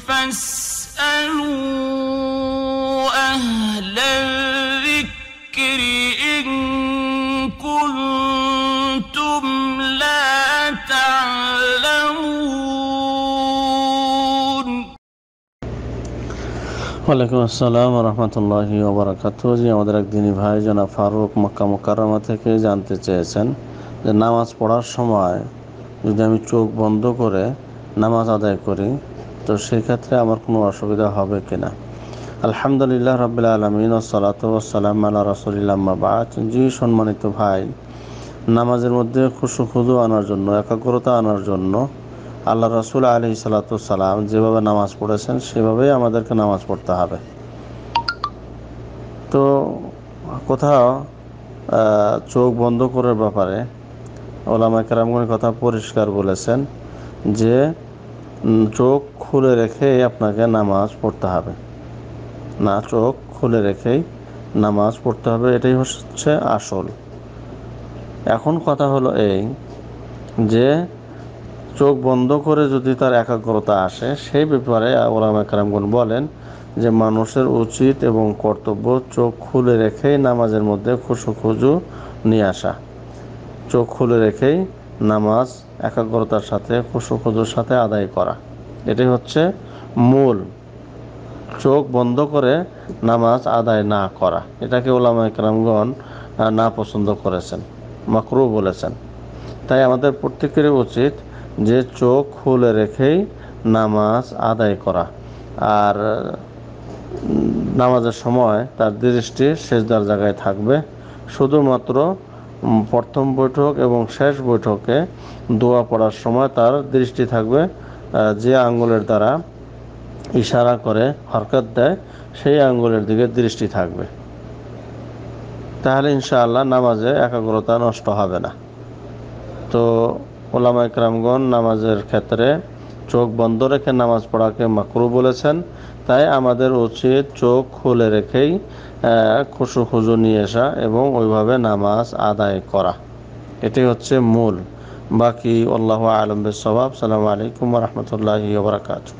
ওয়ালাইকুম আসসালাম রহমতুল্লাহি ওবরাকাত যে আমাদের এক দিনী ভাই জনাব ফারুক মক্কা মোকারমা থেকে জানতে চেয়েছেন যে নামাজ পড়ার সময় যদি আমি চোখ বন্ধ করে নামাজ আদায় করি তো সেক্ষেত্রে আমার কোনো অসুবিধা হবে কি না আলহামদুলিল্লাহ রবিল্লা আলমিন সালাতাম আল্লাহ রসুলিল্লাম্মা বাজ জি সম্মানিত ভাই নামাজের মধ্যে খুশু খুদু আনার জন্য একাগ্রতা আনার জন্য আল্লাহ রসুল আলি সালাতাম যেভাবে নামাজ পড়েছেন সেভাবেই আমাদেরকে নামাজ পড়তে হবে তো কোথাও চোখ বন্ধ করার ব্যাপারে ওলামা কেরামগুনের কথা পরিষ্কার বলেছেন যে চোখ খুলে রেখে আপনাকে নামাজ পড়তে হবে না চোখ খুলে রেখেই নামাজ পড়তে হবে এটাই হচ্ছে আসল এখন কথা হলো এই যে চোখ বন্ধ করে যদি তার একাগ্রতা আসে সেই ব্যাপারে ওরাম একরামগুন বলেন যে মানুষের উচিত এবং কর্তব্য চোখ খুলে রেখেই নামাজের মধ্যে খুশু খুঁজু নিয়ে আসা চোখ খুলে রেখেই নামাজ একাগ্রতার সাথে খুশুখুজুর সাথে আদায় করা এটাই হচ্ছে মূল চোখ বন্ধ করে নামাজ আদায় না করা এটাকে ওলামা একরামগণ না পছন্দ করেছেন মাকরু বলেছেন তাই আমাদের প্রত্যেকেরই উচিত যে চোখ খুলে রেখেই নামাজ আদায় করা আর নামাজের সময় তার দৃষ্টি সেজদার জায়গায় থাকবে শুধুমাত্র প্রথম বৈঠক এবং শেষ বৈঠকে দোয়া পড়ার সময় তার দৃষ্টি থাকবে যে আঙ্গুলের দ্বারা ইশারা করে হরকত দেয় সেই আঙ্গুলের দিকে দৃষ্টি থাকবে তাহলে ইনশাআল্লাহ নামাজে একাগ্রতা নষ্ট হবে না তো ওলামা ইকরামগণ নামাজের ক্ষেত্রে চোখ বন্ধ রেখে নামাজ পড়াকে মাকরু বলেছেন তাই আমাদের উচিত চোখ খুলে রেখেই খুশু খুজু নিয়ে আসা এবং ওইভাবে নামাজ আদায় করা এটাই হচ্ছে মূল বাকি আল্লাহ আলমের স্বভাব সালাম আলাইকুম রহমতুল্লাহ বরাকাতু